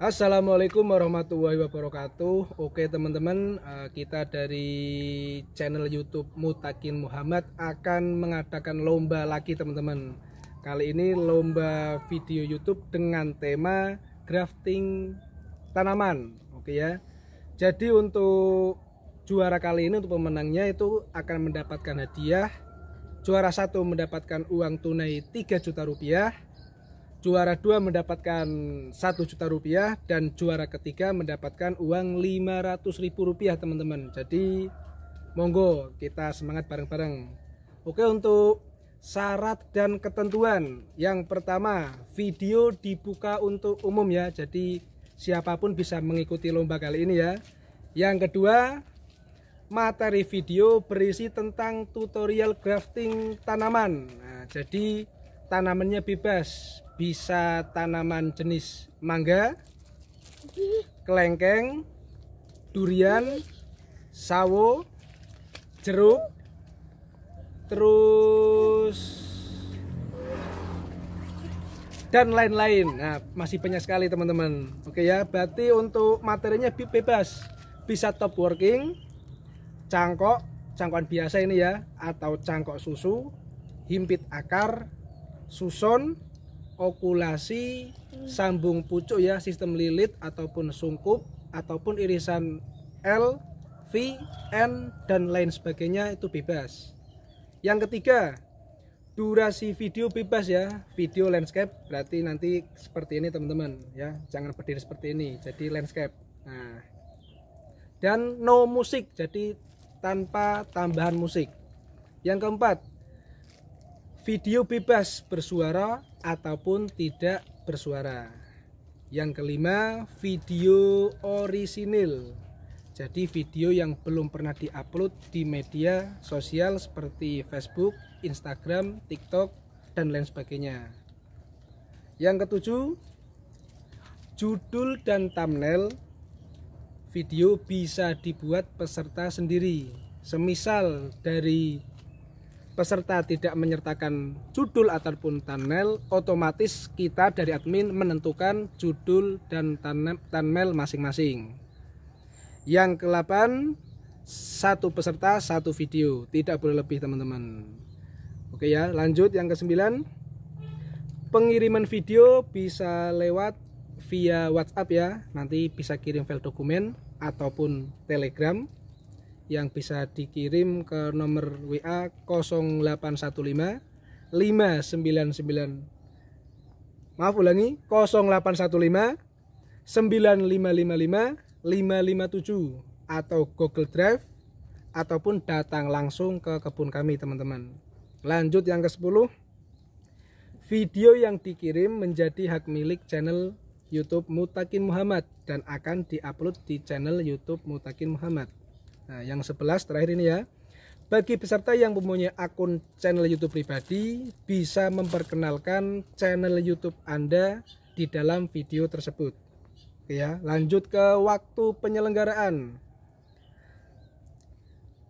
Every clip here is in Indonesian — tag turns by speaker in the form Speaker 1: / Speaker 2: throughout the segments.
Speaker 1: Assalamualaikum warahmatullahi wabarakatuh. Oke teman-teman, eh, kita dari channel YouTube Mutakin Muhammad akan mengadakan lomba lagi teman-teman. Kali ini lomba video YouTube dengan tema grafting tanaman. Oke ya. Jadi untuk juara kali ini untuk pemenangnya itu akan mendapatkan hadiah. Juara satu mendapatkan uang tunai 3 juta rupiah juara dua mendapatkan satu juta rupiah dan juara ketiga mendapatkan uang lima ratus ribu rupiah teman-teman jadi monggo kita semangat bareng-bareng oke untuk syarat dan ketentuan yang pertama video dibuka untuk umum ya jadi siapapun bisa mengikuti lomba kali ini ya yang kedua materi video berisi tentang tutorial grafting tanaman nah, jadi tanamannya bebas, bisa tanaman jenis mangga, kelengkeng, durian, sawo, jeruk, terus dan lain-lain. Nah, masih banyak sekali teman-teman. Oke ya, berarti untuk materinya bebas. Bisa top working, cangkok, cangkokan biasa ini ya, atau cangkok susu, himpit akar, susun, okulasi, sambung pucuk ya, sistem lilit ataupun sungkup ataupun irisan L, V, N dan lain sebagainya itu bebas. Yang ketiga, durasi video bebas ya. Video landscape berarti nanti seperti ini teman-teman ya. Jangan berdiri seperti ini, jadi landscape. Nah. Dan no musik, jadi tanpa tambahan musik. Yang keempat, video bebas bersuara ataupun tidak bersuara. Yang kelima, video orisinil. Jadi video yang belum pernah diupload di media sosial seperti Facebook, Instagram, TikTok, dan lain sebagainya. Yang ketujuh, judul dan thumbnail video bisa dibuat peserta sendiri. Semisal dari peserta tidak menyertakan judul ataupun thumbnail, otomatis kita dari admin menentukan judul dan thumbnail masing-masing. Yang ke-8, satu peserta satu video, tidak boleh lebih teman-teman. Oke ya, lanjut yang ke-9. Pengiriman video bisa lewat via WhatsApp ya. Nanti bisa kirim file dokumen ataupun Telegram yang bisa dikirim ke nomor WA 0815 599 maaf ulangi 0815 9555 557 atau Google Drive ataupun datang langsung ke kebun kami teman-teman lanjut yang ke-10 video yang dikirim menjadi hak milik channel YouTube Mutakin Muhammad dan akan diupload di channel YouTube Mutakin Muhammad Nah, yang 11 terakhir ini ya. Bagi peserta yang mempunyai akun channel YouTube pribadi, bisa memperkenalkan channel YouTube Anda di dalam video tersebut. Oke ya, lanjut ke waktu penyelenggaraan.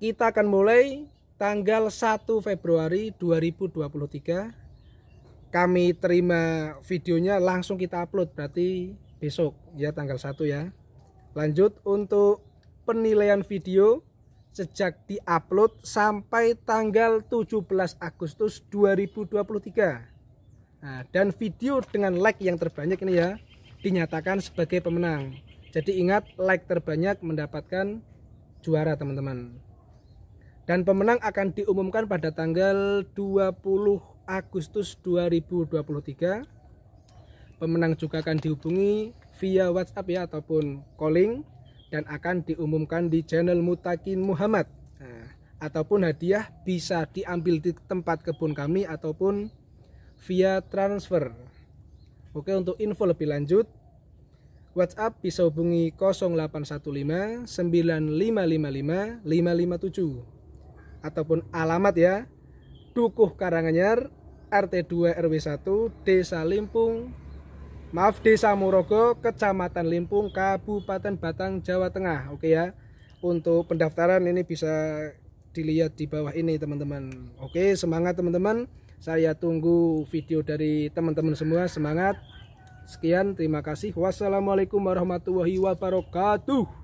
Speaker 1: Kita akan mulai tanggal 1 Februari 2023. Kami terima videonya langsung kita upload berarti besok ya tanggal 1 ya. Lanjut untuk penilaian video sejak diupload sampai tanggal 17 Agustus 2023. Nah, dan video dengan like yang terbanyak ini ya dinyatakan sebagai pemenang. Jadi ingat like terbanyak mendapatkan juara teman-teman. Dan pemenang akan diumumkan pada tanggal 20 Agustus 2023. Pemenang juga akan dihubungi via WhatsApp ya ataupun calling dan akan diumumkan di channel Mutakin Muhammad. Nah, ataupun hadiah bisa diambil di tempat kebun kami ataupun via transfer. Oke, untuk info lebih lanjut WhatsApp bisa hubungi 0815 9555 557 ataupun alamat ya Dukuh Karanganyar RT2 RW1 Desa Limpung Maaf Desa Morogo, Kecamatan Limpung, Kabupaten Batang, Jawa Tengah. Oke ya. Untuk pendaftaran ini bisa dilihat di bawah ini teman-teman. Oke, semangat teman-teman. Saya tunggu video dari teman-teman semua. Semangat. Sekian, terima kasih. Wassalamualaikum warahmatullahi wabarakatuh.